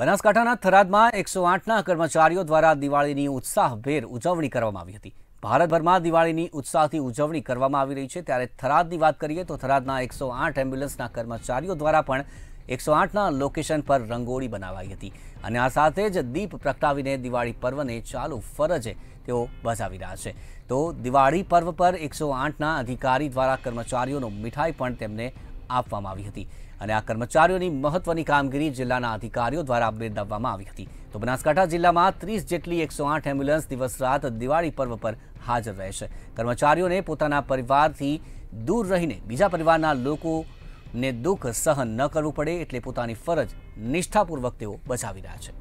બનાસકાંઠાના થરાદમાં એકસો આઠના કર્મચારીઓ દ્વારા દિવાળીની ઉત્સાહભેર ઉજવણી કરવામાં આવી હતી ભારતભરમાં દિવાળીની ઉત્સાહથી ઉજવણી કરવામાં આવી રહી છે ત્યારે થરાદની વાત કરીએ તો થરાદના એકસો આઠ એમ્બ્યુલન્સના કર્મચારીઓ દ્વારા પણ એકસો આઠના લોકેશન પર રંગોળી બનાવાઈ હતી અને આ સાથે જ દીપ પ્રગટાવીને દિવાળી પર્વને ચાલુ ફરજે તેઓ બજાવી રહ્યા છે તો દિવાળી પર્વ પર એકસો આઠના અધિકારી દ્વારા કર્મચારીઓનો મીઠાઈ પણ તેમને આવવામાં આવી હતી અને આ કર્મચારીઓની મહત્વની કામગીરી જિલ્લાના અધિકારીઓ દ્વારા બિરદાવવામાં આવી હતી તો બનાસકાંઠા જિલ્લામાં 30 જેટલી 108 એમ્બ્યુલન્સ દિવસ રાત દિવાળી પર્વ પર હાજર રહેશે કર્મચારીઓને પોતાના પરિવારથી દૂર રહીને બીજા પરિવારના લોકો ને દુખ સહન ન કરવું પડે એટલે પોતાની ફરજ નિષ્ઠાપૂર્વક તેઓ બજાવી રહ્યા છે